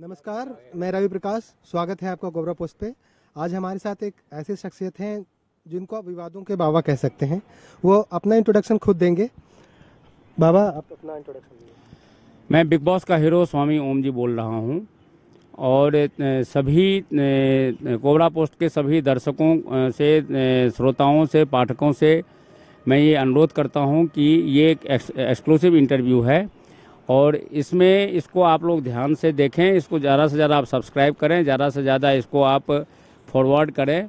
नमस्कार मैं रवि प्रकाश स्वागत है आपका गोबरा पोस्ट पे आज हमारे साथ एक ऐसी शख्सियत हैं जिनको आप विवादों के बाबा कह सकते हैं वो अपना इंट्रोडक्शन खुद देंगे बाबा आप अपना इंट्रोडक्शन मैं बिग बॉस का हीरो स्वामी ओम जी बोल रहा हूँ और सभी कोबरा पोस्ट के सभी दर्शकों से श्रोताओं से पाठकों से मैं ये अनुरोध करता हूँ कि ये एक एक्सक्लूसिव इंटरव्यू है और इसमें इसको आप लोग ध्यान से देखें इसको ज़्यादा से ज़्यादा आप सब्सक्राइब करें ज़्यादा से ज़्यादा इसको आप फॉरवर्ड करें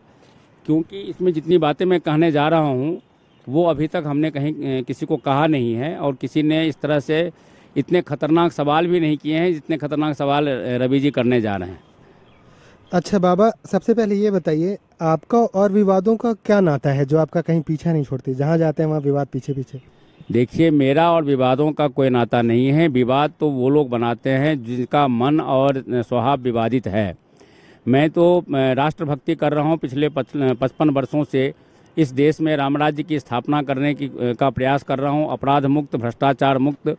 क्योंकि इसमें जितनी बातें मैं कहने जा रहा हूँ वो अभी तक हमने कहीं किसी को कहा नहीं है और किसी ने इस तरह से इतने खतरनाक सवाल भी नहीं किए हैं जितने खतरनाक सवाल रवि जी करने जा रहे हैं अच्छा बाबा सबसे पहले ये बताइए आपका और विवादों का क्या नाता है जो आपका कहीं पीछा नहीं छोड़ती जहाँ जाते हैं वहाँ विवाद पीछे पीछे देखिए मेरा और विवादों का कोई नाता नहीं है विवाद तो वो लोग बनाते हैं जिनका मन और स्वभाव विवादित है मैं तो राष्ट्रभक्ति कर रहा हूँ पिछले पचपन वर्षों से इस देश में रामराज्य की स्थापना करने की का प्रयास कर रहा हूँ अपराध मुक्त भ्रष्टाचार मुक्त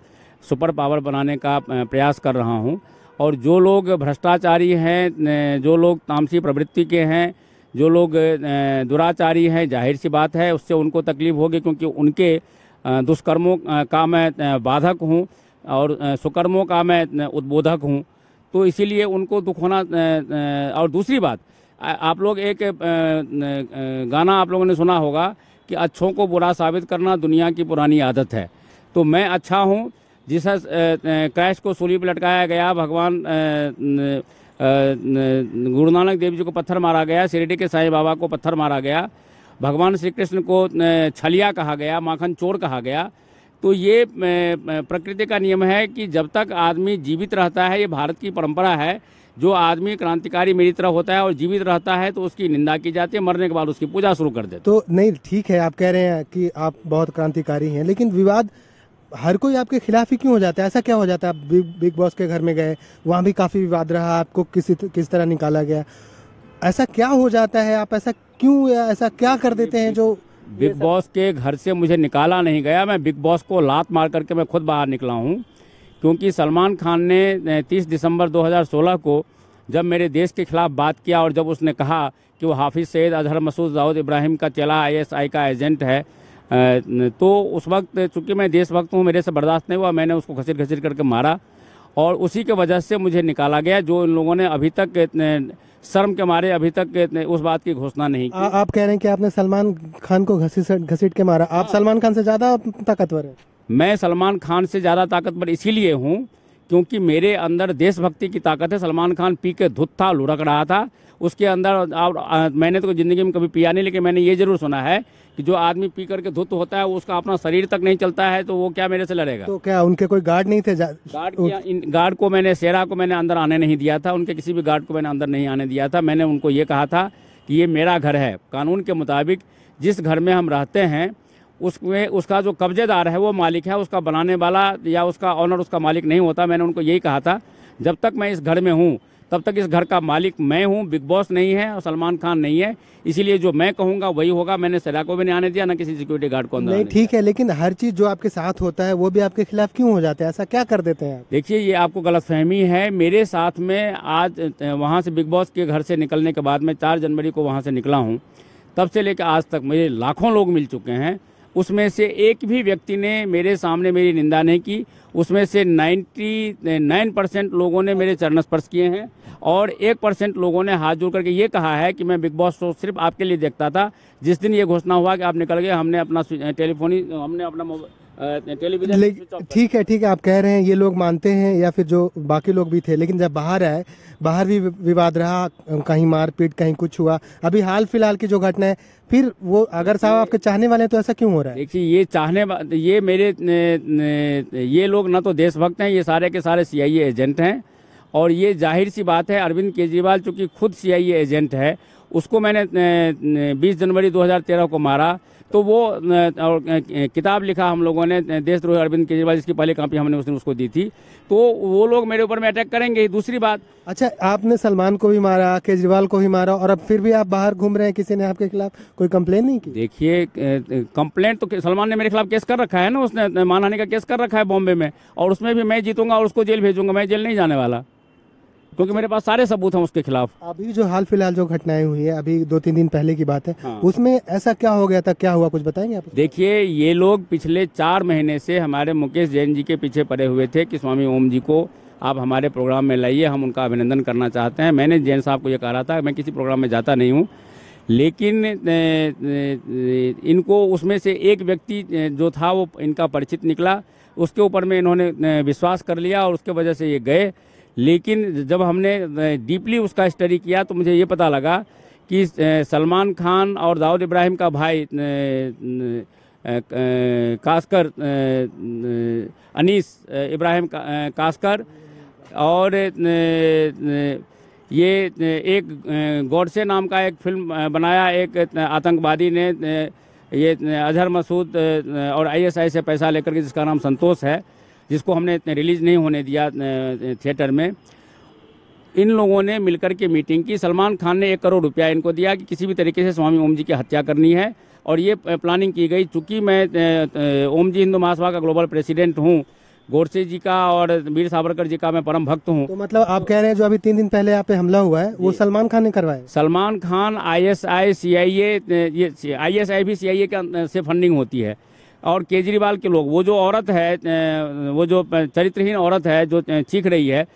सुपर पावर बनाने का प्रयास कर रहा हूँ और जो लोग भ्रष्टाचारी हैं जो लोग तामसी प्रवृत्ति के हैं जो लोग दुराचारी हैं जाहिर सी बात है उससे उनको तकलीफ होगी क्योंकि उनके दुष्कर्मों का मैं बाधक हूँ और सुकर्मों का मैं उद्बोधक हूँ तो इसीलिए उनको दुख होना और दूसरी बात आप लोग एक गाना आप लोगों ने सुना होगा कि अच्छों को बुरा साबित करना दुनिया की पुरानी आदत है तो मैं अच्छा हूँ जिस क्राइस्ट को सूली पर लटकाया गया भगवान गुरु नानक देव जी को पत्थर मारा गया शिरडी के साईं बाबा को पत्थर मारा गया भगवान श्री कृष्ण को छलिया कहा गया माखन चोर कहा गया तो ये प्रकृति का नियम है कि जब तक आदमी जीवित रहता है ये भारत की परंपरा है जो आदमी क्रांतिकारी मेरी तरह होता है और जीवित रहता है तो उसकी निंदा की जाती है मरने के बाद उसकी पूजा शुरू कर देते तो नहीं ठीक है आप कह रहे हैं कि आप बहुत क्रांतिकारी हैं लेकिन विवाद हर कोई आपके खिलाफ ही क्यों हो जाता है ऐसा क्या हो जाता है आप बिग बॉस के घर में गए वहाँ भी काफ़ी विवाद रहा आपको किसी किस तरह निकाला गया ऐसा क्या हो जाता है आप ऐसा क्यों ऐसा क्या कर देते हैं जो बिग बॉस के घर से मुझे निकाला नहीं गया मैं बिग बॉस को लात मार करके मैं खुद बाहर निकला हूँ क्योंकि सलमान खान ने 30 दिसंबर 2016 को जब मेरे देश के खिलाफ बात किया और जब उसने कहा कि वो हाफिज़ सैद अजहर मसूद दाऊद इब्राहिम का चला आईएसआई का एजेंट है तो उस वक्त चूँकि मैं देशभक्त हूँ मेरे से बर्दाश्त नहीं हुआ मैंने उसको घसीट घसीट करके मारा और उसी के वजह से मुझे निकाला गया जो इन लोगों ने अभी तक शर्म के मारे अभी तक उस बात की घोषणा नहीं की आ, आप कह रहे हैं कि आपने सलमान खान को घसीट घसीट के मारा आप हाँ। सलमान खान से ज़्यादा ताकतवर हैं मैं सलमान खान से ज़्यादा ताकतवर इसीलिए हूँ क्योंकि मेरे अंदर देशभक्ति की ताकत है सलमान खान पी के धुत था लुढ़क रहा था उसके अंदर आप मैंने तो ज़िंदगी में कभी पिया नहीं लेकिन मैंने ये ज़रूर सुना है कि जो आदमी पी करके धुत होता है उसका अपना शरीर तक नहीं चलता है तो वो क्या मेरे से लड़ेगा तो क्या उनके कोई गार्ड नहीं थे गार्ड इन गार्ड को मैंने सेरा को मैंने अंदर आने नहीं दिया था उनके किसी भी गार्ड को मैंने अंदर नहीं आने दिया था मैंने उनको ये कहा था कि ये मेरा घर है कानून के मुताबिक जिस घर में हम रहते हैं उसमें उसका जो कब्जेदार है वो मालिक है उसका बनाने वाला या उसका ऑनर उसका मालिक नहीं होता मैंने उनको यही कहा था जब तक मैं इस घर में हूँ तब तक इस घर का मालिक मैं हूँ बिग बॉस नहीं है और सलमान खान नहीं है इसीलिए जो मैं कहूँगा वही होगा मैंने सजा को भी नहीं आने दिया ना किसी सिक्योरिटी गार्ड को नहीं ठीक है लेकिन हर चीज़ जो आपके साथ होता है वो भी आपके खिलाफ क्यों हो जाता है ऐसा क्या कर देते हैं देखिए ये आपको गलत फहमी है मेरे साथ में आज वहाँ से बिग बॉस के घर से निकलने के बाद में चार जनवरी को वहाँ से निकला हूँ तब से लेकर आज तक मेरे लाखों लोग मिल चुके हैं उसमें से एक भी व्यक्ति ने मेरे सामने मेरी निंदा नहीं की उसमें से 99 परसेंट लोगों ने मेरे चरण स्पर्श किए हैं और एक परसेंट लोगों ने हाथ जोड़ करके ये कहा है कि मैं बिग बॉस शो सिर्फ आपके लिए देखता था जिस दिन ये घोषणा हुआ कि आप निकल गए हमने अपना टेलीफोनी हमने अपना टेलीविजन ठीक है ठीक है आप कह रहे हैं ये लोग मानते हैं या फिर जो बाकी लोग भी थे लेकिन जब बाहर आए बाहर भी विवाद रहा कहीं मारपीट कहीं कुछ हुआ अभी हाल फिलहाल की जो घटना है फिर वो अगर साहब आपके चाहने वाले हैं तो ऐसा क्यों हो रहा है देखिए ये चाहने ये मेरे ने, ने, ये लोग ना तो देशभक्त हैं ये सारे के सारे सी एजेंट हैं और ये जाहिर सी बात है अरविंद केजरीवाल चूँकि खुद सी एजेंट है उसको मैंने बीस जनवरी दो को मारा तो वो और किताब लिखा हम लोगों ने देशद्रोही अरविंद केजरीवाल जिसकी पहले कापी हमने उसने उसको दी थी तो वो लोग मेरे ऊपर में अटैक करेंगे दूसरी बात अच्छा आपने सलमान को भी मारा केजरीवाल को भी मारा और अब फिर भी आप बाहर घूम रहे हैं किसी ने आपके खिलाफ कोई कंप्लेन नहीं की देखिए कंप्लेंट तो सलमान ने मेरे खिलाफ केस कर रखा है ना उसने मानहानी का केस कर रखा है बॉम्बे में और उसमें भी मैं जीतूंगा और उसको जेल भेजूंगा मैं जेल नहीं जाने वाला क्योंकि मेरे पास सारे सबूत हैं उसके खिलाफ अभी जो हाल फिलहाल जो घटनाएं हुई है अभी दो तीन दिन पहले की बात है हाँ। उसमें ऐसा क्या हो गया था क्या हुआ कुछ बताएंगे आप देखिए ये लोग पिछले चार महीने से हमारे मुकेश जैन जी के पीछे पड़े हुए थे कि स्वामी ओम जी को आप हमारे प्रोग्राम में लाइए हम उनका अभिनंदन करना चाहते हैं मैंने जैन साहब को ये कह रहा था मैं किसी प्रोग्राम में जाता नहीं हूँ लेकिन इनको उसमें से एक व्यक्ति जो था वो इनका परिचित निकला उसके ऊपर में इन्होंने विश्वास कर लिया और उसके वजह से ये गए लेकिन जब हमने डीपली उसका स्टडी किया तो मुझे ये पता लगा कि सलमान खान और दाऊद इब्राहिम का भाई कास्कर अनीस इब्राहिम कास्कर और ये एक गौडसे नाम का एक फिल्म बनाया एक आतंकवादी ने ये अजहर मसूद और आईएसआई से पैसा लेकर के जिसका नाम संतोष है जिसको हमने रिलीज़ नहीं होने दिया थिएटर में इन लोगों ने मिलकर के मीटिंग की सलमान खान ने एक करोड़ रुपया इनको दिया कि किसी भी तरीके से स्वामी ओम जी की हत्या करनी है और ये प्लानिंग की गई चूंकि मैं ओम जी हिंदू महासभा का ग्लोबल प्रेसिडेंट हूँ गोडसे जी का और वीर सावरकर जी का मैं परम भक्त हूँ तो मतलब आप कह रहे हैं जो अभी तीन दिन पहले यहाँ पे हमला हुआ है वो सलमान खान ने करवाया Salman Khan I I S C A I ये आई भी सी आई ए से फंडिंग होती है और केजरीवाल के लोग वो जो औरत है वो जो चरित्रहीन औरत है जो चीख रही है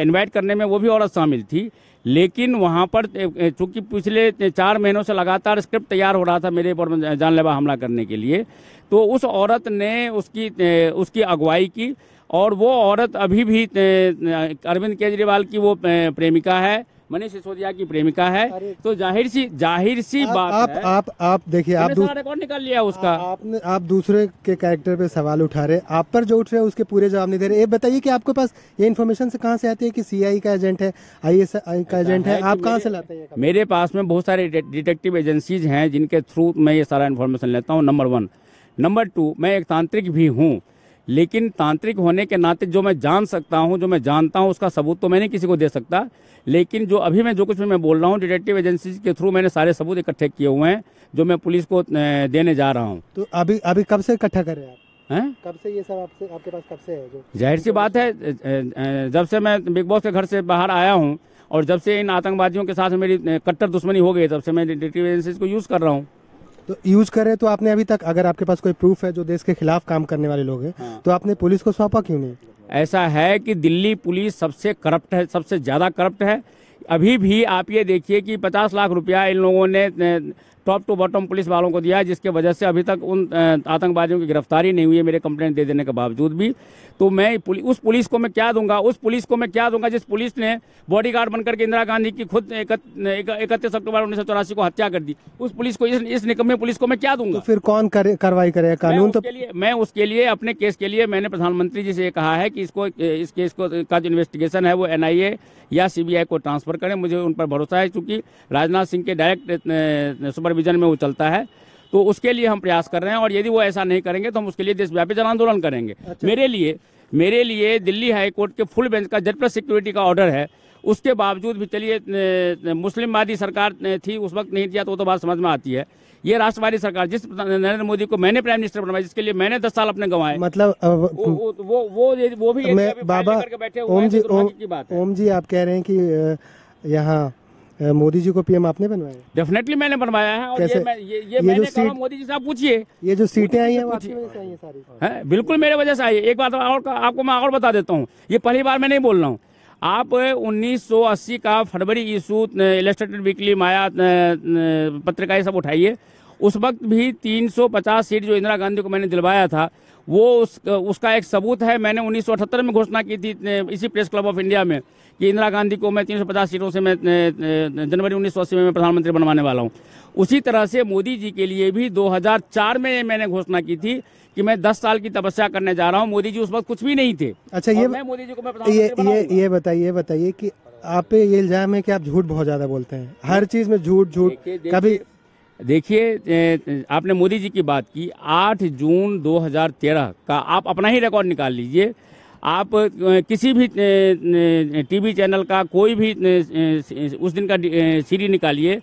इन्वाइट करने में वो भी औरत शामिल थी लेकिन वहाँ पर चूंकि पिछले चार महीनों से लगातार स्क्रिप्ट तैयार हो रहा था मेरे ऊपर जानलेवा हमला करने के लिए तो उस औरत ने उसकी उसकी अगुवाई की और वो औरत अभी भी अरविंद केजरीवाल की वो प्रेमिका है मनीष सिसोदिया की प्रेमिका है तो जाहिर सी जाहिर सी आ, बात आप, है आप आप देखिए आप रिकॉर्ड निकाल लिया उसका आपने आप दूसरे के कैरेक्टर पे सवाल उठा रहे आप पर जो उठ रहे उसके पूरे जवाब नहीं दे रहे ये बताइए कि आपके पास ये इन्फॉर्मेशन से कहाँ से आती है कि आई का एजेंट है आई का एजेंट है आप कहाँ से लाते हैं मेरे पास में बहुत सारे डिटेक्टिव एजेंसीज हैं जिनके थ्रू मैं ये सारा इन्फॉर्मेशन लेता हूँ नंबर वन नंबर टू मैं एक तांत्रिक भी हूँ लेकिन तांत्रिक होने के नाते जो मैं जान सकता हूँ जो मैं जानता हूँ उसका सबूत तो मैं नहीं किसी को दे सकता लेकिन जो अभी मैं जो कुछ मैं बोल रहा हूँ डिटेक्टिव एजेंसी के थ्रू मैंने सारे सबूत इकट्ठे किए हुए हैं जो मैं पुलिस को देने जा रहा हूँ तो अभी अभी कब से इकट्ठा कर रहे हैं आप हैं कब से ये सब आपसे आपके पास कब से है जो जाहिर सी बात है जब से मैं बिग बॉस के घर से बाहर आया हूँ और जब से इन आतंकवादियों के साथ मेरी कट्टर दुश्मनी हो गई तब से मैं डिटेक्टिव एजेंसीज को यूज़ कर रहा हूँ तो यूज करे तो आपने अभी तक अगर आपके पास कोई प्रूफ है जो देश के खिलाफ काम करने वाले लोग हैं हाँ। तो आपने पुलिस को सौंपा क्यों नहीं ऐसा है कि दिल्ली पुलिस सबसे करप्ट है सबसे ज़्यादा करप्ट है अभी भी आप ये देखिए कि 50 लाख रुपया इन लोगों ने टॉप टू बॉटम पुलिस वालों को दिया है जिसके वजह से अभी तक उन आतंकवादियों की गिरफ्तारी नहीं हुई है मेरे कंप्लेंट दे देने के बावजूद भी तो मैं पुलि, उस पुलिस को मैं क्या दूंगा उस पुलिस को मैं क्या दूंगा जिस पुलिस ने बॉडी गार्ड बनकर के इंदिरा गांधी की खुद इकतीस अक्टूबर उन्नीस को हत्या कर दी उस पुलिस को इस, इस निकम्मे पुलिस को मैं क्या दूंगा तो फिर कौन कार्रवाई करे, करेगा कानून तो लिए मैं उसके लिए अपने केस के लिए मैंने प्रधानमंत्री जी से ये कहा है कि इसको इस केस को का जो इन्वेस्टिगेशन है वो एनआईए या सीबीआई को ट्रांसफर करें मुझे उन पर भरोसा है क्योंकि राजनाथ सिंह के डायरेक्ट सुपर प्रोविज़न में वो चलता है तो उसके लिए हम प्रयास कर रहे हैं और यदि वो ऐसा नहीं करेंगे तो हम उसके लिए देशव्यापी जन आंदोलन करेंगे अच्छा। मेरे लिए मेरे लिए दिल्ली हाईकोर्ट के फुल बेंच का जट प्लस सिक्योरिटी का ऑर्डर है उसके बावजूद भी चलिए मुस्लिमवादी सरकार थी उस वक्त नहीं दिया तो वो तो बात समझ में आती है ये राष्ट्रवादी सरकार जिस नरेंद्र मोदी को मैंने प्राइम मिनिस्टर बनवाया जिसके लिए मैंने दस साल अपने गवाए मतलब वो वो वो, भी मैं बाबा ओम जी ओम जी आप कह रहे हैं कि यहाँ मोदी जी को पीएम आपने बनवाया है डेफिनेटली मैंने बनवाया है और कैसे? ये, मैं, ये, ये, ये मैंने सीट... मोदी जी से आप पूछिए ये जो सीटें आई हैं आपकी वजह से आई हैं सारी है बिल्कुल मेरे वजह से आई है एक बात और आपको मैं और बता देता हूँ ये पहली बार मैं नहीं बोल रहा हूँ आप 1980 का फरवरी इशू इलेक्ट्रेटेड वीकली माया पत्रिका ये सब उठाइए उस वक्त भी 350 सीट जो इंदिरा गांधी को मैंने दिलवाया था वो उस उसका एक सबूत है मैंने उन्नीस में घोषणा की थी इसी प्रेस क्लब ऑफ इंडिया में कि इंदिरा गांधी को मैं तीन सीटों से मैं जनवरी उन्नीस में मैं प्रधानमंत्री बनवाने वाला हूँ उसी तरह से मोदी जी के लिए भी 2004 में मैंने घोषणा की थी कि मैं 10 साल की तपस्या करने जा रहा हूँ मोदी जी उस वक्त कुछ भी नहीं थे अच्छा ये मैं मोदी जी को मैं ये ये ये बताइए बताइए कि आप पे ये इल्जाम है कि आप झूठ बहुत ज्यादा बोलते हैं हर चीज में झूठ झूठ कभी देखिए आपने मोदी जी की बात की 8 जून 2013 का आप अपना ही रिकॉर्ड निकाल लीजिए आप किसी भी टीवी चैनल का कोई भी उस दिन का सीरी निकालिए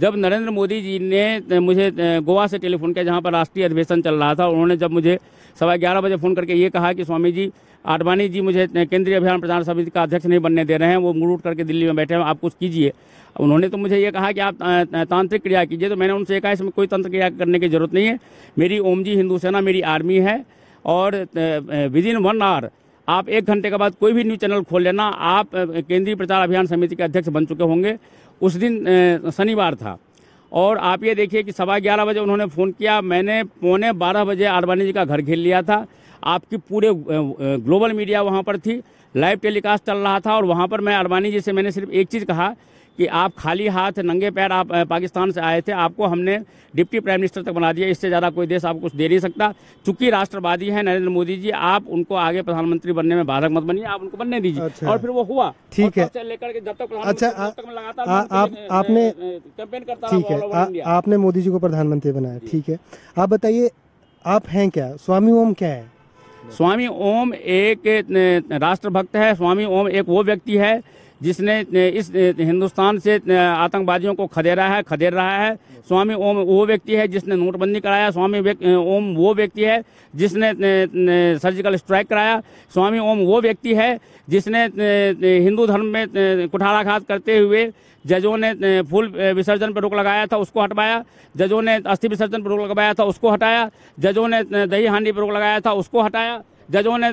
जब नरेंद्र मोदी जी ने मुझे गोवा से टेलीफोन किया जहाँ पर राष्ट्रीय अधिवेशन चल रहा था उन्होंने जब मुझे सवा ग्यारह बजे फ़ोन करके ये कहा कि स्वामी जी आडवाणी जी मुझे केंद्रीय अभियान प्रचार समिति का अध्यक्ष नहीं बनने दे रहे हैं वो मुड़ उठ करके दिल्ली में बैठे हैं आप कुछ कीजिए उन्होंने तो मुझे ये कहा कि आप तांत्रिक क्रिया कीजिए तो मैंने उनसे कहा इसमें कोई तंत्र क्रिया करने की जरूरत नहीं है मेरी जी हिंदू सेना मेरी आर्मी है और विद इन वन आवर आप एक घंटे के बाद कोई भी न्यूज़ चैनल खोल लेना आप केंद्रीय प्रचार अभियान समिति के अध्यक्ष बन चुके होंगे उस दिन शनिवार था और आप ये देखिए कि सवा ग्यारह बजे उन्होंने फ़ोन किया मैंने पौने बारह बजे आडवाणी जी का घर घेर लिया था आपकी पूरे ग्लोबल मीडिया वहाँ पर थी लाइव टेलीकास्ट चल रहा था और वहाँ पर मैं अडवाणी जी से मैंने सिर्फ एक चीज़ कहा कि आप खाली हाथ नंगे पैर आप पाकिस्तान से आए थे आपको हमने डिप्टी प्राइम मिनिस्टर तक बना दिया इससे ज़्यादा कोई देश आपको कुछ दे नहीं सकता चूंकि राष्ट्रवादी है नरेंद्र मोदी जी आप उनको आगे प्रधानमंत्री बनने में बाधक मत बनिए आप उनको बनने दीजिए अच्छा। और फिर वो हुआ ठीक है लेकर जब तक अच्छा आपने कैंपेन करता ठीक है आपने मोदी जी को प्रधानमंत्री बनाया ठीक है आप बताइए आप हैं क्या स्वामी ओम क्या है स्वामी ओम एक राष्ट्रभक्त है स्वामी ओम एक वो व्यक्ति है जिसने इस हिंदुस्तान से आतंकवादियों को खदेरा है खदेड़ रहा है स्वामी ओम वो व्यक्ति है जिसने नोटबंदी कराया स्वामी ओम वो व्यक्ति है जिसने सर्जिकल स्ट्राइक कराया स्वामी ओम वो व्यक्ति है जिसने हिंदू धर्म में कुठाराघात करते हुए जजों ने फूल विसर्जन पर रोक लगाया था उसको हटवाया जजों ने अस्थि विसर्जन पर रोक लगाया था उसको हटाया जजों ने दही हांडी पर रोक लगाया था उसको हटाया जजों ने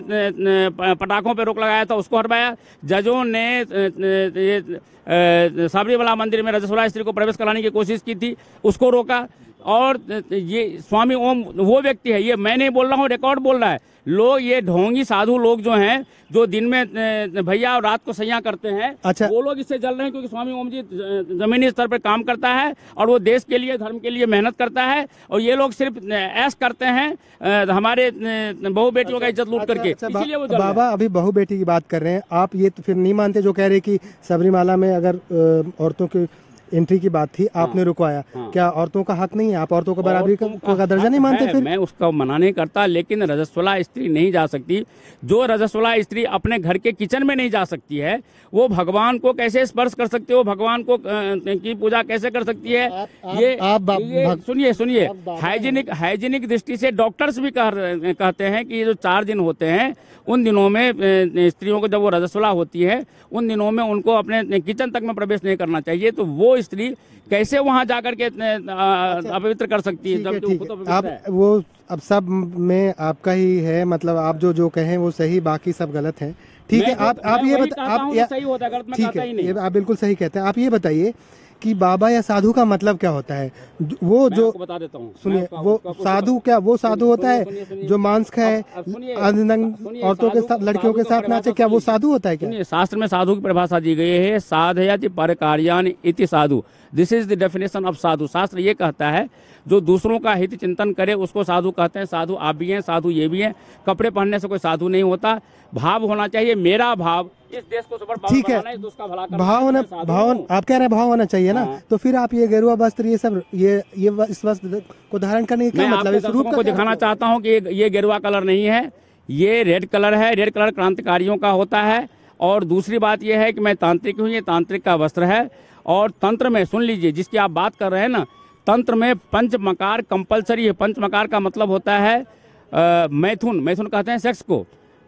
पटाखों पर रोक लगाया था उसको हटवाया जजों ने साबरी सबरीमला मंदिर में रजस्वला स्त्री को प्रवेश कराने की कोशिश की थी उसको रोका और ये स्वामी ओम वो व्यक्ति है ये मैं नहीं बोल रहा हूँ रिकॉर्ड बोल रहा है लोग ये ढोंगी साधु लोग जो हैं जो दिन में भैया और रात को सैया करते हैं अच्छा वो लोग इससे जल रहे हैं क्योंकि स्वामी ओम जी जमीनी स्तर पर काम करता है और वो देश के लिए धर्म के लिए मेहनत करता है और ये लोग सिर्फ ऐश करते हैं हमारे बहु बेटियों का अच्छा, इज्जत लूट अच्छा, करके अच्छा, इसीलिए वो बाबा अभी बहु बेटी की बात कर रहे हैं आप ये तो फिर नहीं मानते जो कह रहे की सबरीमाला में अगर औरतों की एंट्री की बात थी आपने हाँ, रुकवाया हाँ, क्या औरतों का हक नहीं है आप औरतों को बराबरी का का, का दर्जा नहीं मानते फिर मैं उसका मना नहीं करता लेकिन रजस्वला स्त्री नहीं जा सकती जो रजस्वला स्त्री अपने घर के किचन में नहीं जा सकती है वो भगवान को कैसे स्पर्श कर सकती है वो भगवान को की पूजा कैसे कर सकती है ये सुनिए सुनिए हाइजीनिक हाइजीनिक दृष्टि से डॉक्टर्स भी कहते हैं कि ये जो चार दिन होते हैं उन दिनों में स्त्रियों को जब वो रजस्वला होती है उन दिनों में उनको अपने किचन तक में प्रवेश नहीं करना चाहिए तो वो स्त्री कैसे वहाँ जाकर के अच्छा। अपवित्र कर सकती है जब तो, तो अब वो अब सब में आपका ही है मतलब आप जो जो कहें वो सही बाकी सब गलत है ठीक तो- है आप आप ये बता आप ठीक है आप बिल्कुल सही कहते हैं आप ये बताइए कि बाबा या साधु का मतलब क्या होता है वो जो बता देता हूँ सुनिए वो साधु क्या वो साधु होता है जो मांस खाए औरतों के साथ लड़कियों के साथ नाचे क्या वो साधु होता है क्या शास्त्र में साधु की परिभाषा दी गई है साधयाति पर कार्यान इति साधु this is the definition of sadhu शास्त्र ये कहता है जो दूसरों का हित चिंतन करे उसको साधु कहते हैं साधु आप भी हैं साधु ये भी हैं कपड़े पहनने से कोई साधु नहीं होता भाव होना चाहिए मेरा भाव इस देश को ठीक है भाव होना भाव आप कह रहे हैं भाव होना चाहिए ना हाँ। तो फिर आप ये गेरुआ वस्त्र ये सब ये ये इस वस्त्र को धारण करने मतलब का मतलब इस रूप को दिखाना चाहता हूँ कि ये गेरुआ कलर नहीं है ये रेड कलर है रेड कलर क्रांतिकारियों का होता है और दूसरी बात यह है कि मैं तांत्रिक हूँ ये तांत्रिक का वस्त्र है और तंत्र में सुन लीजिए जिसकी आप बात कर रहे हैं ना तंत्र में पंच मकार कंपलसरी है पंच मकार का मतलब होता है मैथुन मैथुन कहते हैं सेक्स को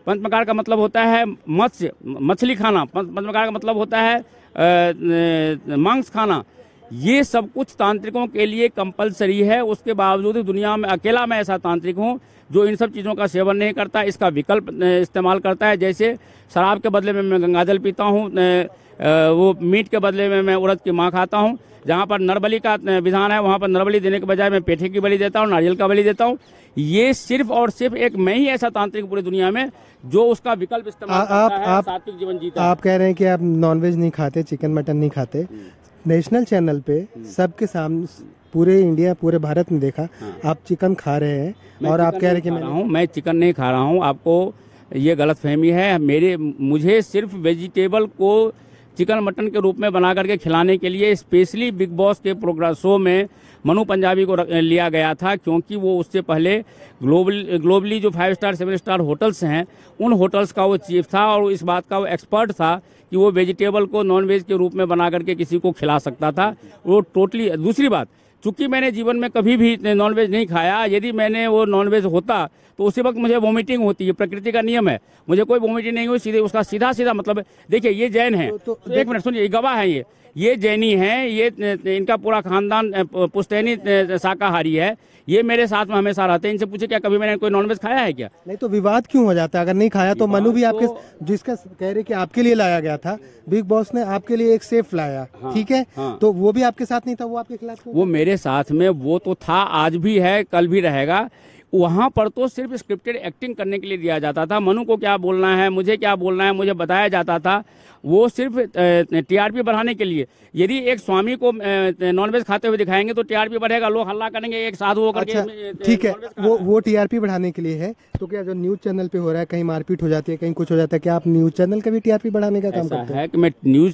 पंच मकार का मतलब होता है मत्स्य मछली खाना पंच मकार का मतलब होता है मांस खाना ये सब कुछ तांत्रिकों के लिए कंपलसरी है उसके बावजूद दुनिया में अकेला मैं ऐसा तांत्रिक हूँ जो इन सब चीज़ों का सेवन नहीं करता इसका विकल्प इस्तेमाल करता है जैसे शराब के बदले में मैं गंगाजल पीता हूँ वो मीट के बदले में मैं उड़द की माँ खाता हूँ जहाँ पर नरबली का विधान है वहाँ पर नरबली देने के बजाय मैं पेठे की बलि देता हूँ नारियल का बलि देता हूँ ये सिर्फ और सिर्फ एक मैं ही ऐसा तांत्रिक पूरी दुनिया में जो उसका विकल्प इस्तेमाल आप, आप, जीवन जीता आप कह रहे हैं कि आप नॉनवेज नहीं खाते चिकन मटन नहीं खाते नेशनल हम्म। चैनल पे हम्म। सबके सामने पूरे इंडिया पूरे भारत में देखा हाँ। आप चिकन खा रहे हैं और आप कह रहे हैं कि मैं मैं चिकन नहीं खा रहा हूँ आपको ये गलत फहमी है मेरे मुझे सिर्फ वेजिटेबल को चिकन मटन के रूप में बना करके खिलाने के लिए स्पेशली बिग बॉस के प्रोग्राम शो में मनु पंजाबी को लिया गया था क्योंकि वो उससे पहले ग्लोबल ग्लोबली जो five star seven star hotels हैं उन होटल्स का वो चीफ था और इस बात का वो एक्सपर्ट था कि वो वेजिटेबल को नॉन वेज के रूप में बना करके किसी को खिला सकता था वो टोटली दूसरी बात चूंकि मैंने जीवन में कभी भी नॉनवेज नहीं खाया यदि मैंने वो नॉनवेज होता तो उसी वक्त मुझे वॉमिटिंग होती है प्रकृति का नियम है मुझे कोई वॉमिटिंग नहीं हुई सीधे उसका सीधा सीधा मतलब देखिए ये जैन है तो, तो, तो एक मिनट सुनिए गवाह है ये ये जैनी हैं ये इनका पूरा खानदान पुस्तैनी शाकाहारी है ये मेरे साथ में हमेशा रहते हैं इनसे पूछे क्या कभी मैंने कोई नॉनवेज खाया है क्या नहीं तो विवाद क्यों हो जाता है अगर नहीं खाया तो मनु भी आपके तो- जिसका कह रहे कि आपके लिए लाया गया था बिग बॉस ने आपके लिए एक सेफ लाया हाँ, ठीक हाँ, है हाँ, तो वो भी आपके साथ नहीं था वो आपके खिलाफ वो मेरे साथ में वो तो था आज भी है कल भी रहेगा वहाँ पर तो सिर्फ स्क्रिप्टेड एक्टिंग करने के लिए दिया जाता था मनु को क्या बोलना है मुझे क्या बोलना है मुझे बताया जाता था वो सिर्फ टीआरपी बढ़ाने के लिए यदि एक स्वामी को नॉनवेज खाते हुए दिखाएंगे तो टीआरपी बढ़ेगा लोग हल्ला करेंगे एक साधु होकर अच्छा, ठीक है वो वो टीआरपी बढ़ाने के लिए है तो क्या जो न्यूज चैनल पे हो रहा है कहीं मारपीट हो जाती है कहीं कुछ हो जाता है क्या आप न्यूज चैनल का भी टीआरपी बढ़ाने का काम करते है कि मैं न्यूज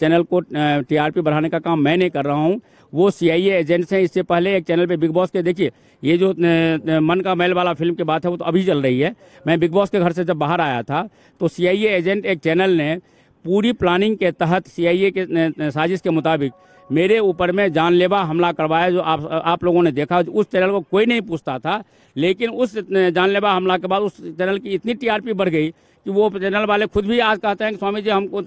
चैनल को टीआरपी बढ़ाने का काम मैं नहीं कर रहा हूँ वो आई एजेंट्स हैं इससे पहले एक चैनल पे बिग बॉस के देखिए ये जो मन का मैल वाला फिल्म की बात है वो तो अभी चल रही है मैं बिग बॉस के घर से जब बाहर आया था तो आई एजेंट एक चैनल ने पूरी प्लानिंग के तहत सी के साजिश के मुताबिक मेरे ऊपर में जानलेवा हमला करवाया जो आप आप लोगों ने देखा उस चैनल को कोई नहीं पूछता था लेकिन उस जानलेवा हमला के बाद उस चैनल की इतनी टीआरपी बढ़ गई कि वो चैनल वाले खुद भी आज कहते हैं कि स्वामी जी हमको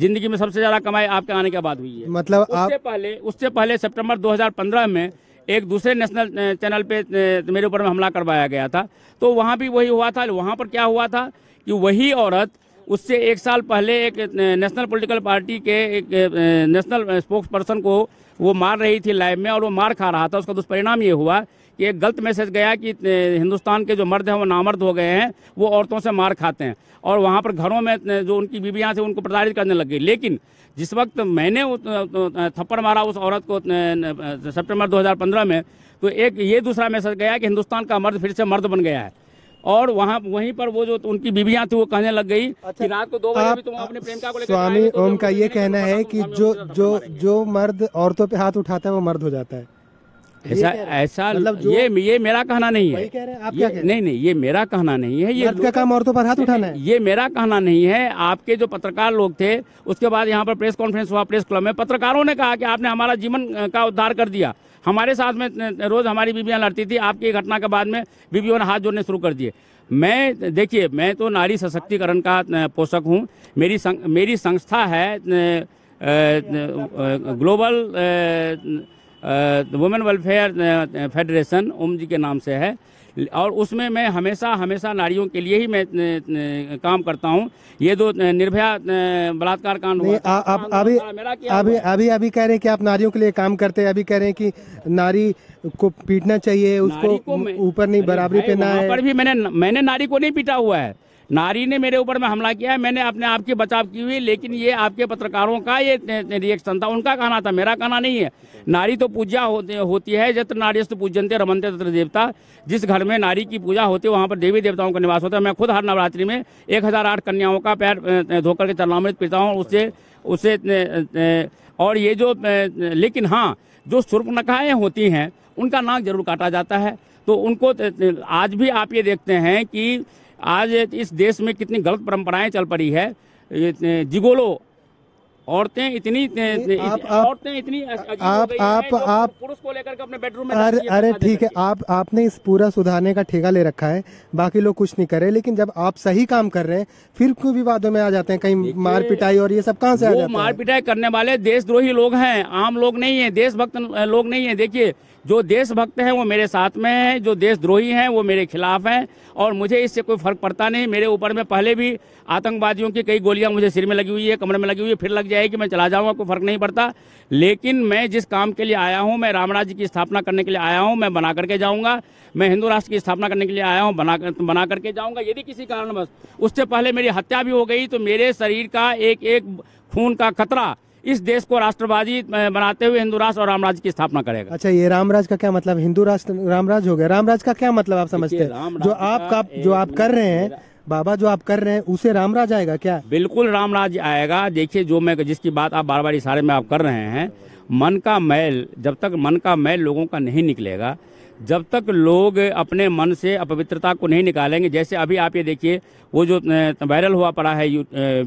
जिंदगी में सबसे ज़्यादा कमाई आपके आने के बाद हुई है मतलब उससे आप... पहले उससे पहले सेप्टेम्बर दो में एक दूसरे नेशनल चैनल पे मेरे ऊपर में हमला करवाया गया था तो वहाँ भी वही हुआ था वहाँ पर क्या हुआ था कि वही औरत उससे एक साल पहले एक नेशनल पॉलिटिकल पार्टी के एक नेशनल स्पोक्स पर्सन को वो मार रही थी लाइव में और वो मार खा रहा था उसका दुष्परिणाम ये हुआ कि एक गलत मैसेज गया कि हिंदुस्तान के जो मर्द हैं वो नामर्द हो गए हैं वो औरतों से मार खाते हैं और वहाँ पर घरों में जो उनकी बीबियाँ थी उनको प्रताड़ित करने लग गई लेकिन जिस वक्त मैंने थप्पड़ मारा उस औरत को सितंबर 2015 में तो एक ये दूसरा मैसेज गया कि हिंदुस्तान का मर्द फिर से मर्द बन गया है और वहाँ वहीं पर वो जो उनकी बीबियां थी वो कहने लग गई अच्छा, कि रात को दो बजे भी तुम अपने प्रेमिका को स्वामी तो ओम का ये कहना है कि जो जो जो मर्द औरतों पे हाथ उठाता है वो मर्द हो जाता है ऐसा ऐसा मतलब ये ये मेरा कहना नहीं है कह रहे हैं आप क्या कह नहीं नहीं ये मेरा कहना नहीं है ये मर्द का काम औरतों पर हाथ उठाना है ये मेरा कहना नहीं है आपके जो पत्रकार लोग थे उसके बाद यहाँ पर प्रेस कॉन्फ्रेंस हुआ प्रेस क्लब में पत्रकारों ने कहा कि आपने हमारा जीवन का उद्धार कर दिया हमारे साथ में रोज हमारी बीबियाँ लड़ती थी आपकी घटना के बाद में बीबियों ने हाथ जोड़ने शुरू कर दिए मैं देखिए मैं तो नारी सशक्तिकरण का पोषक हूँ मेरी मेरी संस्था है global women welfare federation Om ji के नाम से है और उसमें मैं हमेशा हमेशा नारियों के लिए ही मैं काम करता हूँ ये दो निर्भया बलात्कार कांड हुआ आ, आ, अभी अभी अभी अभी कह रहे हैं कि आप नारियों के लिए काम करते हैं अभी कह रहे हैं कि नारी को पीटना चाहिए उसको ऊपर नहीं बराबरी पे ना पर भी मैंने मैंने नारी को नहीं पीटा हुआ है नारी ने मेरे ऊपर में हमला किया है मैंने अपने आप की बचाव की हुई लेकिन ये आपके पत्रकारों का ये रिएक्शन था उनका कहना था मेरा कहना नहीं है नारी तो पूजा होती है जत्र नारीस्त पूजनते रमनते तत्र देवता जिस घर में नारी की पूजा होती है वहाँ पर देवी देवताओं का निवास होता है मैं खुद हर नवरात्रि में एक हज़ार आठ कन्याओं का पैर धोकर के चरणामृत पीता हूँ उससे उससे और ये जो लेकिन हाँ जो सुर्पनखाएँ होती हैं उनका नाक जरूर काटा जाता है तो उनको आज भी आप ये देखते हैं कि आज इस देश में कितनी गलत परंपराएं चल पड़ी है जिगोलो औरतें इतनी औरतें इतनी आप आप आप पुरुष को लेकर के अपने बेडरूम में अरे अरे ठीक है आप आपने इस पूरा सुधारने का ठेका ले रखा है बाकी लोग कुछ नहीं कर रहे लेकिन जब आप सही काम कर रहे हैं फिर क्यों विवादों में आ जाते हैं कहीं मार पिटाई और ये सब कहाँ से आ जाते मार पिटाई करने वाले देशद्रोही लोग हैं आम लोग नहीं है देशभक्त लोग नहीं है देखिए जो देशभक्त हैं वो मेरे साथ में हैं जो देशद्रोही हैं वो मेरे खिलाफ हैं और मुझे इससे कोई फर्क पड़ता नहीं मेरे ऊपर में पहले भी आतंकवादियों की कई गोलियां मुझे सिर में लगी हुई है कमरे में लगी हुई है फिर लग जाएगी मैं चला जाऊँगा कोई फर्क नहीं पड़ता लेकिन मैं जिस काम के लिए आया हूँ मैं राम की स्थापना करने के लिए आया हूँ मैं बना करके जाऊँगा मैं हिंदू राष्ट्र की स्थापना करने के लिए आया हूँ बना बना करके जाऊँगा यदि किसी कारणवश उससे पहले मेरी हत्या भी हो गई तो मेरे शरीर का एक एक खून का खतरा इस देश को राष्ट्रवादी बनाते हुए हिंदू राष्ट्र और रामराज की स्थापना करेगा अच्छा ये रामराज का क्या मतलब हिंदू राष्ट्र रामराज हो गया रामराज का क्या मतलब आप समझते हैं जो आपका जो आप कर रहे हैं बाबा जो आप कर रहे हैं उसे रामराज आएगा क्या बिल्कुल रामराज आएगा देखिए जो मैं जिसकी बात आप बार बार इशारे में आप कर रहे हैं मन का मैल जब तक मन का मैल लोगों का नहीं निकलेगा जब तक लोग अपने मन से अपवित्रता को नहीं निकालेंगे जैसे अभी आप ये देखिए वो जो वायरल हुआ पड़ा है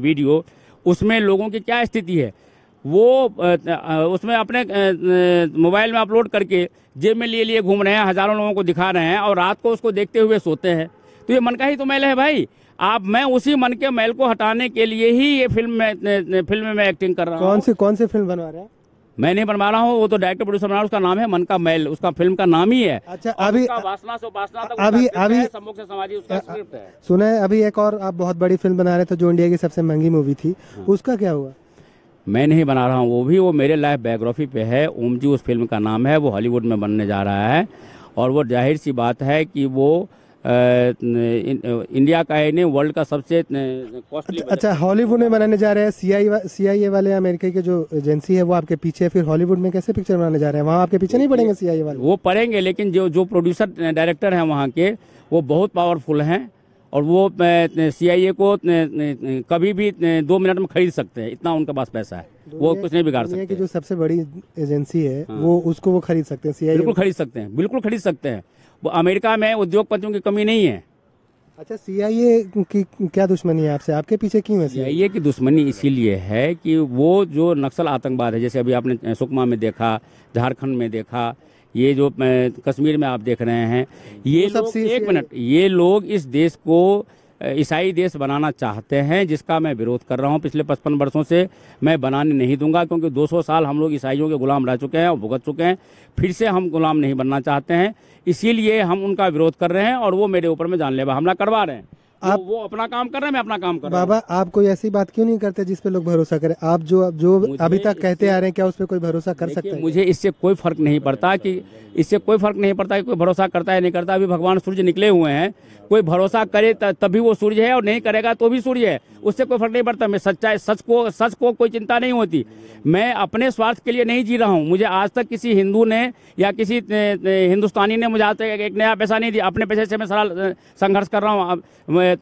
वीडियो उसमें लोगों की क्या स्थिति है वो उसमें अपने मोबाइल में अपलोड करके जेब में लिए लिए घूम रहे हैं हज़ारों लोगों को दिखा रहे हैं और रात को उसको देखते हुए सोते हैं तो ये मन का ही तो मैल है भाई आप मैं उसी मन के मैल को हटाने के लिए ही ये फिल्म में फिल्म में एक्टिंग कर रहा हूँ कौन सी कौन सी फिल्म बनवा रहे हैं मैं नहीं बनवा रहा हूँ वो तो डायरेक्टर प्रोड्यूसर बना उसका नाम है मन का मैल उसका फिल्म का नाम ही है अच्छा अभी वासना से वासना अभी अभी सम्मुख से समाजी उसका स्क्रिप्ट है है अभी एक और आप बहुत बड़ी फिल्म बना रहे थे जो इंडिया की सबसे महंगी मूवी थी हाँ। उसका क्या हुआ मैं नहीं बना रहा हूँ वो भी वो मेरे लाइफ बायोग्राफी पे है जी उस फिल्म का नाम है वो हॉलीवुड में बनने जा रहा है और वो जाहिर सी बात है कि वो इंडिया का ही नहीं वर्ल्ड का सबसे कॉस्टली अच्छा, अच्छा हॉलीवुड में बनाने जा रहे हैं सीआई सीआईए वाले अमेरिका के जो एजेंसी है वो आपके पीछे फिर हॉलीवुड में कैसे पिक्चर बनाने जा रहे हैं वहाँ आपके पीछे नहीं पड़ेंगे सीआईए वाले वो पड़ेंगे लेकिन जो जो प्रोड्यूसर डायरेक्टर हैं वहाँ के वो बहुत पावरफुल हैं और वो सी आई ए को कभी भी दो मिनट में खरीद सकते हैं इतना उनके पास पैसा है वो कुछ नहीं बिगाड़ सकते कि जो सबसे बड़ी एजेंसी है हाँ। वो उसको वो खरीद सकते हैं सीआईए बिल्कुल खरीद सकते हैं बिल्कुल खरीद सकते हैं वो अमेरिका में उद्योगपतियों की कमी नहीं है अच्छा ए की क्या दुश्मनी है आपसे आपके पीछे क्यों है ए की दुश्मनी इसीलिए है कि वो जो नक्सल आतंकवाद है जैसे अभी आपने सुकमा में देखा झारखंड में देखा ये जो कश्मीर में आप देख रहे हैं ये तो एक मिनट ये लोग इस देश को ईसाई देश बनाना चाहते हैं जिसका मैं विरोध कर रहा हूं पिछले पचपन वर्षों से मैं बनाने नहीं दूंगा क्योंकि 200 साल हम लोग ईसाइयों के गुलाम रह चुके हैं और भुगत चुके हैं फिर से हम गुलाम नहीं बनना चाहते हैं इसीलिए हम उनका विरोध कर रहे हैं और वो मेरे ऊपर में जानलेवा हमला करवा रहे हैं आप वो, अपना काम कर रहे हैं मैं अपना काम कर रहा बाबा आप कोई ऐसी बात क्यों नहीं करते जिस पे लोग भरोसा करें आप जो जो अभी तक कहते आ रहे हैं क्या उस पर कोई भरोसा कर सकते हैं मुझे इससे कोई फर्क नहीं पड़ता कि इससे कोई फर्क नहीं पड़ता कि कोई भरोसा करता है नहीं करता अभी भगवान सूर्य निकले हुए हैं कोई भरोसा करे तभी वो सूर्य है और नहीं करेगा तो भी सूर्य है उससे कोई फर्क नहीं पड़ता मैं सच्चाई सच को सच को कोई चिंता नहीं होती मैं अपने स्वार्थ के लिए नहीं जी रहा हूँ मुझे आज तक किसी हिंदू ने या किसी हिंदुस्तानी ने मुझे आज तक एक नया पैसा नहीं दिया अपने पैसे से मैं सारा संघर्ष कर रहा हूँ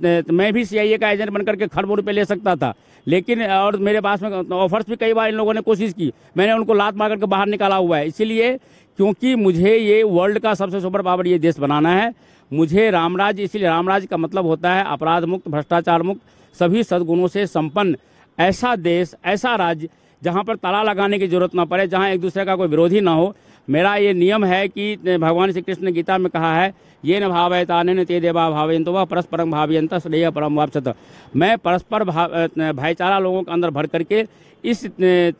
मैं भी सीआईए का एजेंट बनकर के खरबों रुपये ले सकता था लेकिन और मेरे पास में ऑफर्स भी कई बार इन लोगों ने कोशिश की मैंने उनको लात मार करके बाहर निकाला हुआ है इसीलिए क्योंकि मुझे ये वर्ल्ड का सबसे सुपर पावर ये देश बनाना है मुझे रामराज इसीलिए रामराज का मतलब होता है अपराध मुक्त भ्रष्टाचार मुक्त सभी सद्गुणों से संपन्न ऐसा देश ऐसा राज्य जहाँ पर ताला लगाने की जरूरत ना पड़े जहाँ एक दूसरे का कोई विरोधी ना हो मेरा ये नियम है कि भगवान श्री कृष्ण ने गीता में कहा है ये न भाव ताने न ते देवा भावयंत वह परस्परम भावयंत स्नेह परम वापस मैं परस्पर भाईचारा लोगों के अंदर भर करके इस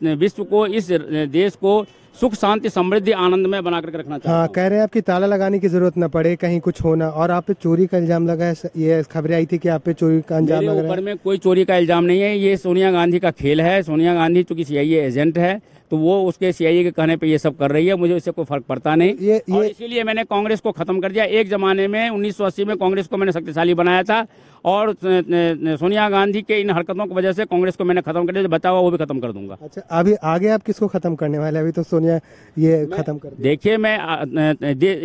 विश्व को इस देश को सुख शांति समृद्धि आनंद में बना करके रखना चाहिए हाँ कह रहे हैं आपकी ताला लगाने की जरूरत न पड़े कहीं कुछ होना और आप पे चोरी का इल्जाम लगा है ये खबरें आई थी कि आप पे चोरी का इल्जाम लगा ऊपर में कोई चोरी का इल्जाम नहीं है ये सोनिया गांधी का खेल है सोनिया गांधी चूंकि सी आई एजेंट है तो वो उसके सीआईए के कहने पे ये सब कर रही है मुझे इससे कोई फर्क पड़ता नहीं ये, ये... इसीलिए मैंने कांग्रेस को खत्म कर दिया एक जमाने में उन्नीस में कांग्रेस को मैंने शक्तिशाली बनाया था और सोनिया गांधी के इन हरकतों की वजह से कांग्रेस को मैंने खत्म कर दिया बचा हुआ वो भी खत्म कर दूंगा अच्छा अभी आगे आप किसको खत्म करने वाले अभी तो सोनिया ये खत्म कर देखिए मैं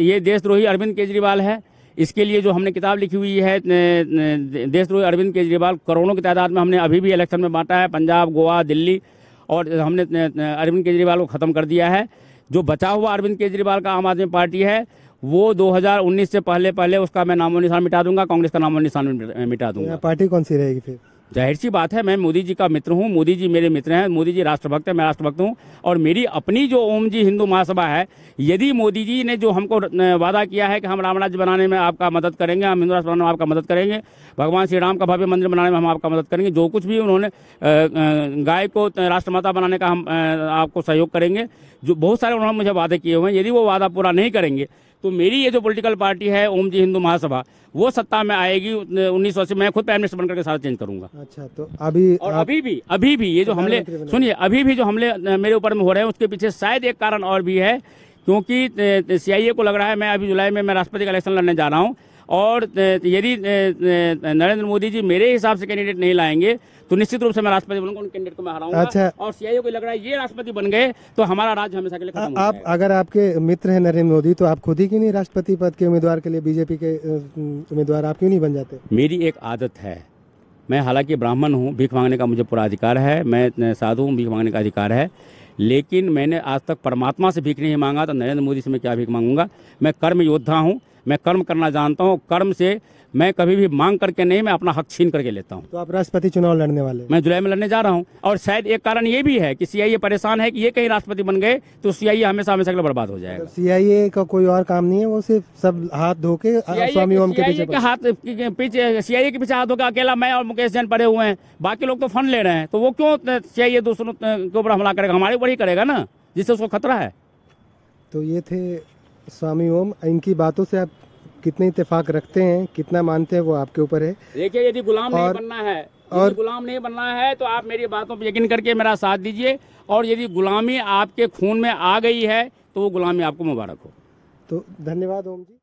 ये देशद्रोही अरविंद केजरीवाल है इसके लिए जो हमने किताब लिखी हुई है देशद्रोही अरविंद केजरीवाल करोड़ों की तादाद में हमने अभी भी इलेक्शन में बांटा है पंजाब गोवा दिल्ली और हमने अरविंद केजरीवाल को ख़त्म कर दिया है जो बचा हुआ अरविंद केजरीवाल का आम आदमी पार्टी है वो 2019 से पहले पहले उसका मैं नामो निशान मिटा दूंगा कांग्रेस का नामो निशान मिटा दूंगा पार्टी कौन सी रहेगी फिर जाहिर सी बात है मैं मोदी जी का मित्र हूँ मोदी जी मेरे मित्र हैं मोदी जी राष्ट्रभक्त हैं मैं राष्ट्रभक्त हूँ और मेरी अपनी जो ओम जी हिंदू महासभा है यदि मोदी जी ने जो हमको वादा किया है कि हम रामराज बनाने में आपका मदद करेंगे हम हिंदू राष्ट्र बनाने में आपका मदद करेंगे भगवान श्री राम का भव्य मंदिर बनाने में हम आपका मदद करेंगे जो कुछ भी उन्होंने गाय को राष्ट्रमाता बनाने का हम आपको सहयोग करेंगे जो बहुत सारे उन्होंने मुझे वादे किए हुए हैं यदि वो वादा पूरा नहीं करेंगे तो मेरी ये जो पॉलिटिकल पार्टी है ओम जी हिंदू महासभा वो सत्ता में आएगी उन्नीस सौ अस्सी मैं खुद प्राइम मिनिस्टर बनकर के सारा चेंज करूंगा अच्छा तो अभी और आप... अभी भी अभी भी ये जो तो हमले सुनिए अभी भी जो हमले मेरे ऊपर में हो रहे हैं उसके पीछे शायद एक कारण और भी है क्योंकि सीआईए को लग रहा है मैं अभी जुलाई में मैं राष्ट्रपति का इलेक्शन लड़ने जा रहा हूँ और यदि नरेंद्र मोदी जी मेरे हिसाब से कैंडिडेट नहीं लाएंगे तो निश्चित रूप से मैं राष्ट्रपति बनूंगा उन कैंडिडेट को मैं हराऊंगा अच्छा और सीआईओ को लग रहा है ये राष्ट्रपति बन गए तो हमारा राज्य हमेशा के लिए खत्म आप अगर आपके मित्र हैं नरेंद्र मोदी तो आप खुद ही क्यों नहीं राष्ट्रपति पद के उम्मीदवार के लिए बीजेपी के उम्मीदवार आप क्यों नहीं बन जाते मेरी एक आदत है मैं हालांकि ब्राह्मण हूँ भीख मांगने का मुझे पूरा अधिकार है मैं साधु हूँ भीख मांगने का अधिकार है लेकिन मैंने आज तक परमात्मा से भीख नहीं मांगा तो नरेंद्र मोदी से मैं क्या भीख मांगूंगा मैं कर्म योद्धा हूँ मैं कर्म करना जानता हूँ कर्म से मैं कभी भी मांग करके नहीं मैं अपना हक छीन करके लेता हूँ तो आप राष्ट्रपति चुनाव लड़ने वाले मैं जुलाई में लड़ने जा रहा हूँ और शायद एक कारण ये भी है कि सीआईए परेशान है कि ये कहीं राष्ट्रपति बन गए तो सीआईए हमेशा हमेशा के लिए बर्बाद हो जाएगा सीआईए मतलब का कोई और काम नहीं है वो सिर्फ सब हाथ धो के स्वामी ओम के पीछे हाथ पीछे सीआईए के पीछे हाथ धोकर अकेला मैं और मुकेश जैन पड़े हुए हैं बाकी लोग तो फंड ले रहे हैं तो वो क्यों सीआईए दूसरों के ऊपर हमला करेगा हमारे ऊपर ही करेगा ना जिससे उसको खतरा है तो ये थे स्वामी ओम इनकी बातों से आप कितने इतफाक रखते हैं कितना मानते हैं वो आपके ऊपर है देखिए यदि गुलाम और, नहीं बनना है और गुलाम नहीं बनना है तो आप मेरी बातों पर यकीन करके मेरा साथ दीजिए और यदि गुलामी आपके खून में आ गई है तो वो गुलामी आपको मुबारक हो तो धन्यवाद ओम जी